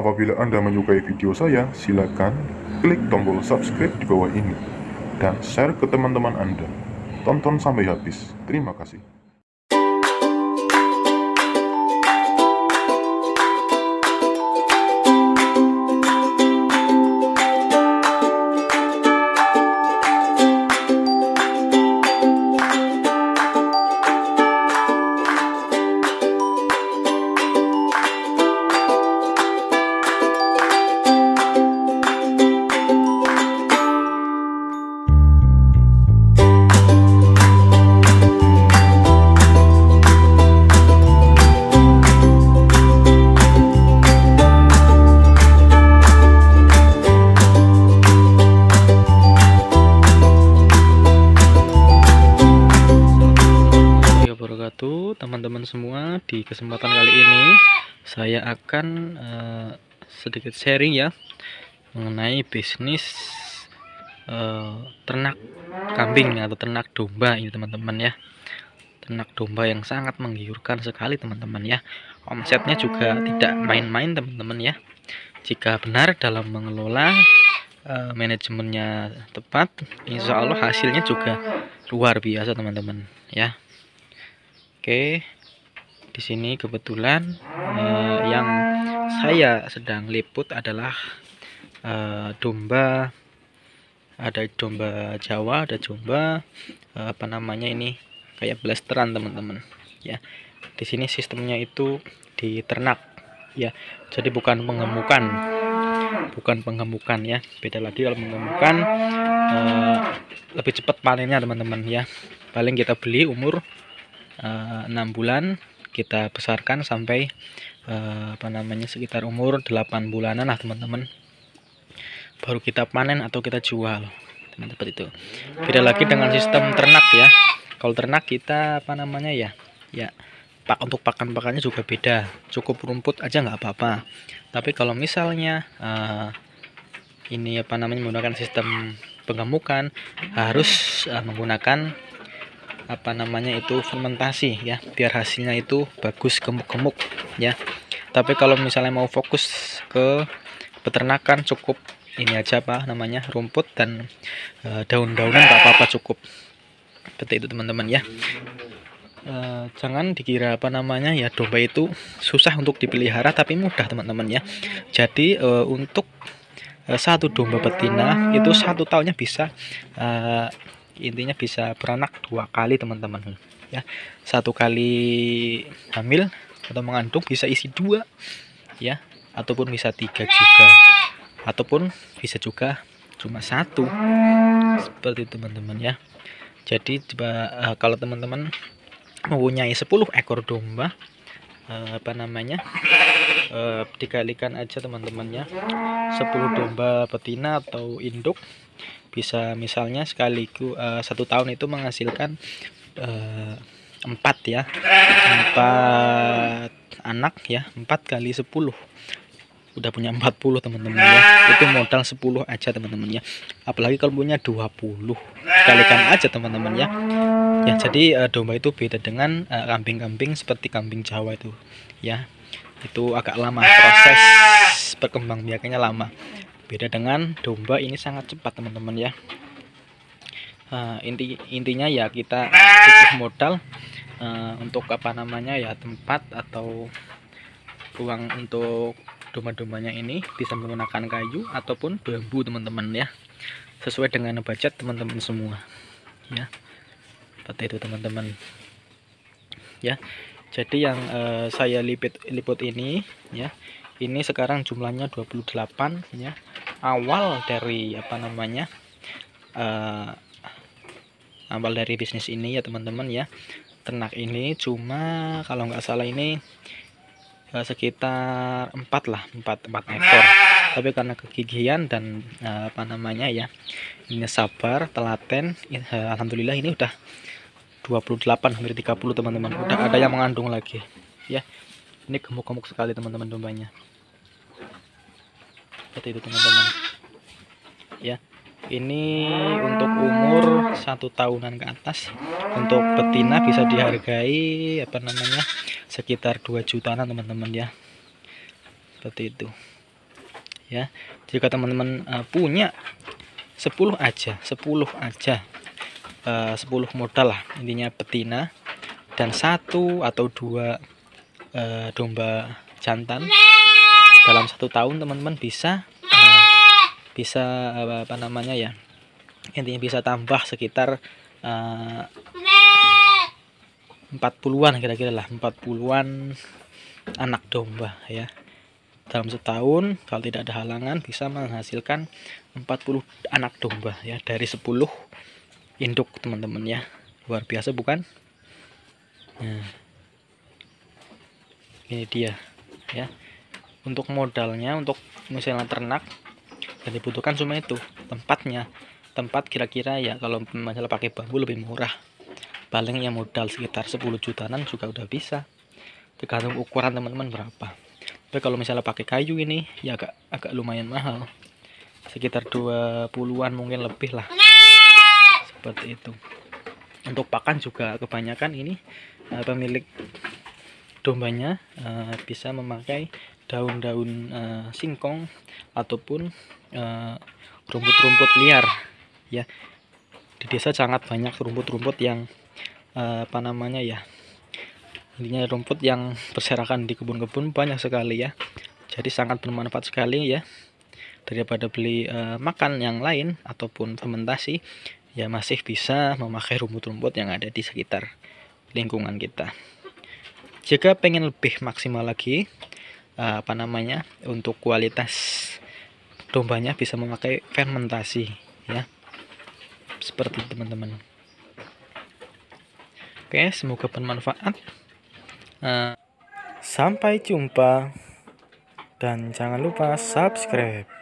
Apabila Anda menyukai video saya, silakan klik tombol subscribe di bawah ini dan share ke teman-teman Anda. Tonton sampai habis. Terima kasih. teman-teman semua, di kesempatan kali ini saya akan uh, sedikit sharing ya mengenai bisnis uh, ternak kambing atau ternak domba ini teman-teman ya. Ternak domba yang sangat menggiurkan sekali teman-teman ya. Omsetnya juga tidak main-main teman-teman ya. Jika benar dalam mengelola uh, manajemennya tepat, insya Allah hasilnya juga luar biasa teman-teman ya. Oke, di sini kebetulan eh, yang saya sedang liput adalah eh, domba ada domba Jawa, ada domba eh, apa namanya ini kayak blasteran teman-teman ya. Di sini sistemnya itu di ternak ya. Jadi bukan pengemukan. Bukan pengemukan ya. Beda lagi kalau pengemukan eh, lebih cepat panennya teman-teman ya. Paling kita beli umur Eh, enam bulan kita besarkan sampai uh, apa namanya sekitar umur 8 bulanan lah teman-teman baru kita panen atau kita jual teman seperti itu beda lagi dengan sistem ternak ya kalau ternak kita apa namanya ya ya pak untuk pakan pakannya juga beda cukup rumput aja nggak apa-apa tapi kalau misalnya uh, ini apa namanya menggunakan sistem penggemukan harus uh, menggunakan apa namanya itu fermentasi ya biar hasilnya itu bagus gemuk-gemuk ya tapi kalau misalnya mau fokus ke peternakan cukup ini aja apa namanya rumput dan uh, daun-daunan nggak apa-apa cukup seperti itu teman-teman ya uh, jangan dikira apa namanya ya domba itu susah untuk dipelihara tapi mudah teman-teman ya jadi uh, untuk satu domba betina itu satu tahunnya bisa uh, intinya bisa beranak dua kali teman-teman ya satu kali hamil atau mengandung bisa isi dua ya ataupun bisa tiga juga ataupun bisa juga cuma satu seperti teman-teman ya jadi coba uh, kalau teman-teman mempunyai 10 ekor domba uh, apa namanya uh, dikalikan aja teman-temannya 10 domba betina atau induk bisa misalnya sekaligus uh, eh, satu tahun itu menghasilkan uh, empat ya empat anak ya empat kali sepuluh udah punya 40 teman-teman ya itu modal 10 aja teman-teman ya apalagi kalau punya 20 kalikan aja teman-teman ya ya jadi uh, domba itu beda dengan kambing-kambing uh, seperti kambing Jawa itu ya itu agak lama proses berkembang biakannya lama beda dengan domba ini sangat cepat teman-teman ya uh, inti intinya ya kita cukup modal uh, untuk apa namanya ya tempat atau ruang untuk domba-dombanya ini bisa menggunakan kayu ataupun bambu teman-teman ya sesuai dengan budget teman-teman semua ya seperti itu teman-teman ya jadi yang uh, saya liput liput ini ya ini sekarang jumlahnya 28 ya awal dari apa namanya uh, awal dari bisnis ini ya teman-teman ya ternak ini cuma kalau nggak salah ini uh, sekitar 4 lah 4, 4 ekor tapi karena kegigihan dan uh, apa namanya ya ini sabar telaten uh, Alhamdulillah ini udah 28 hampir 30 teman-teman udah ada yang mengandung lagi ya ini gemuk-gemuk sekali teman-teman dombanya seperti itu teman-teman ya ini untuk umur satu tahunan ke atas untuk betina bisa dihargai apa namanya sekitar 2 jutaan teman-teman ya seperti itu ya jika teman-teman uh, punya 10 aja 10 aja eh, uh, 10 modal lah intinya betina dan satu atau dua uh, domba jantan dalam satu tahun teman-teman bisa uh, bisa uh, apa namanya ya intinya bisa tambah sekitar eh, uh, 40-an kira-kira lah 40-an anak domba ya dalam setahun kalau tidak ada halangan bisa menghasilkan 40 anak domba ya dari 10 induk teman-teman ya luar biasa bukan nah ini dia ya untuk modalnya untuk misalnya ternak dan dibutuhkan cuma itu tempatnya tempat kira-kira ya kalau misalnya pakai bambu lebih murah paling yang modal sekitar 10 jutaan juga udah bisa tergantung ukuran teman-teman berapa tapi kalau misalnya pakai kayu ini ya agak agak lumayan mahal sekitar 20-an mungkin lebih lah seperti itu untuk pakan juga kebanyakan ini eh, pemilik dombanya uh, eh, bisa memakai daun-daun uh, singkong ataupun eh, rumput-rumput liar ya di desa sangat banyak rumput-rumput yang apa namanya ya intinya rumput yang berserakan di kebun-kebun banyak sekali ya jadi sangat bermanfaat sekali ya daripada beli makan yang lain ataupun fermentasi ya masih bisa memakai rumput-rumput yang ada di sekitar lingkungan kita jika pengen lebih maksimal lagi eh, apa namanya untuk kualitas dombanya bisa memakai fermentasi ya seperti teman-teman oke semoga bermanfaat eh, sampai jumpa dan jangan lupa subscribe